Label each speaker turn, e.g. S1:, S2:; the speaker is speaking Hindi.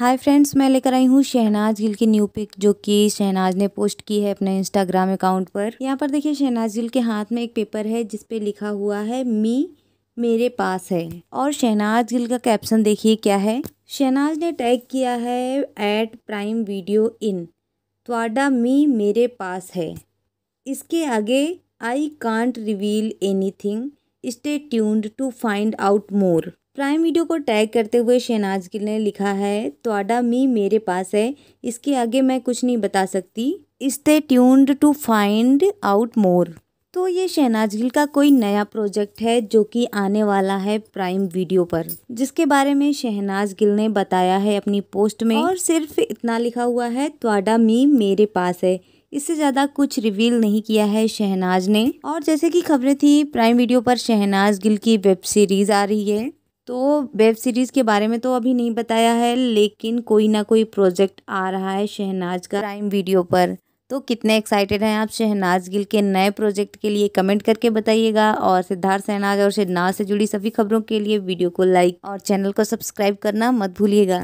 S1: हाय फ्रेंड्स मैं लेकर आई हूँ शहनाज गिल की न्यू पिक जो कि शहनाज ने पोस्ट की है अपने इंस्टाग्राम अकाउंट पर यहाँ पर देखिए शहनाज गिल के हाथ में एक पेपर है जिस पे लिखा हुआ है मी मेरे पास है और शहनाज गिल का कैप्शन देखिए क्या है शहनाज ने टैग किया है एट प्राइम वीडियो इन त्वाडा मी मेरे पास है इसके आगे I can't reveal anything stay tuned to find out more prime video को टैग करते हुए शहनाज गिल ने लिखा है तोडा मी मेरे पास है इसके आगे मैं कुछ नहीं बता सकती stay tuned to find out more तो ये शहनाज गिल का कोई नया प्रोजेक्ट है जो कि आने वाला है प्राइम वीडियो पर जिसके बारे में शहनाज गिल ने बताया है अपनी पोस्ट में और सिर्फ इतना लिखा हुआ है तोडा मी मेरे पास है इससे ज़्यादा कुछ रिवील नहीं किया है शहनाज ने और जैसे कि खबरें थी प्राइम वीडियो पर शहनाज गिल की वेब सीरीज़ आ रही है तो वेब सीरीज़ के बारे में तो अभी नहीं बताया है लेकिन कोई ना कोई प्रोजेक्ट आ रहा है शहनाज का प्राइम वीडियो पर तो कितने एक्साइटेड हैं आप शहनाज गिल के नए प्रोजेक्ट के लिए कमेंट करके बताइएगा और सिद्धार्थ शहनाज और शहनाज से जुड़ी सभी खबरों के लिए वीडियो को लाइक और चैनल को सब्सक्राइब करना मत भूलिएगा